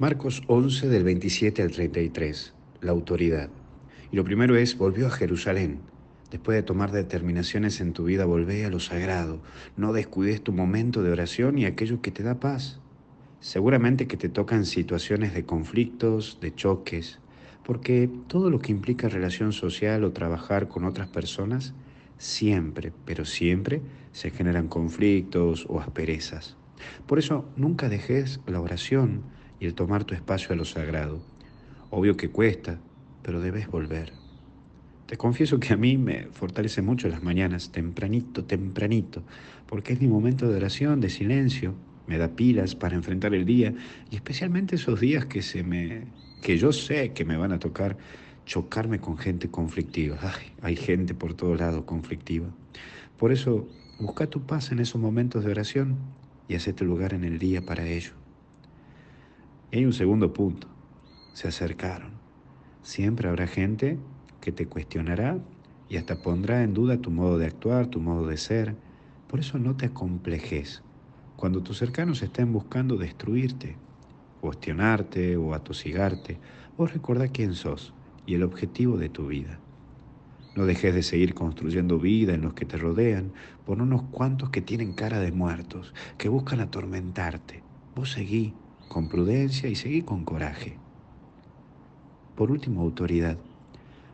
Marcos 11 del 27 al 33, la autoridad. Y lo primero es, volvió a Jerusalén. Después de tomar determinaciones en tu vida, volvé a lo sagrado. No descuides tu momento de oración y aquello que te da paz. Seguramente que te tocan situaciones de conflictos, de choques, porque todo lo que implica relación social o trabajar con otras personas, siempre, pero siempre se generan conflictos o asperezas. Por eso nunca dejes la oración y el tomar tu espacio a lo sagrado. Obvio que cuesta, pero debes volver. Te confieso que a mí me fortalece mucho las mañanas, tempranito, tempranito, porque es mi momento de oración, de silencio, me da pilas para enfrentar el día y especialmente esos días que se me que yo sé que me van a tocar chocarme con gente conflictiva. hay gente por todo lado conflictiva. Por eso, busca tu paz en esos momentos de oración y hazte lugar en el día para ello. Hay un segundo punto. Se acercaron. Siempre habrá gente que te cuestionará y hasta pondrá en duda tu modo de actuar, tu modo de ser. Por eso no te acomplejes. Cuando tus cercanos estén buscando destruirte, cuestionarte o atosigarte, vos recordá quién sos y el objetivo de tu vida. No dejes de seguir construyendo vida en los que te rodean por unos cuantos que tienen cara de muertos, que buscan atormentarte. Vos seguí, con prudencia y seguí con coraje. Por último, autoridad.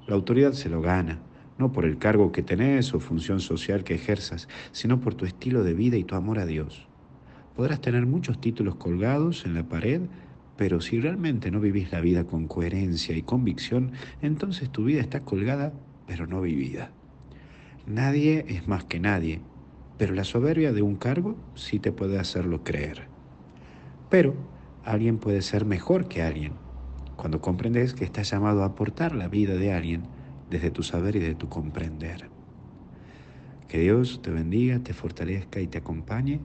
La autoridad se lo gana, no por el cargo que tenés o función social que ejerzas, sino por tu estilo de vida y tu amor a Dios. Podrás tener muchos títulos colgados en la pared, pero si realmente no vivís la vida con coherencia y convicción, entonces tu vida está colgada, pero no vivida. Nadie es más que nadie, pero la soberbia de un cargo sí te puede hacerlo creer. Pero alguien puede ser mejor que alguien. Cuando comprendes que estás llamado a aportar la vida de alguien desde tu saber y de tu comprender. Que Dios te bendiga, te fortalezca y te acompañe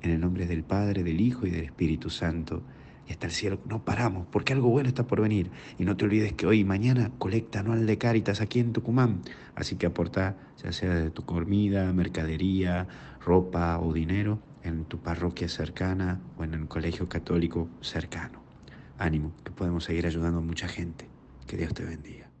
en el nombre del Padre, del Hijo y del Espíritu Santo. Y hasta el cielo no paramos, porque algo bueno está por venir. Y no te olvides que hoy y mañana colecta anual de Cáritas aquí en Tucumán. Así que aporta, ya sea de tu comida, mercadería, ropa o dinero, en tu parroquia cercana o en el colegio católico cercano. Ánimo, que podemos seguir ayudando a mucha gente. Que Dios te bendiga.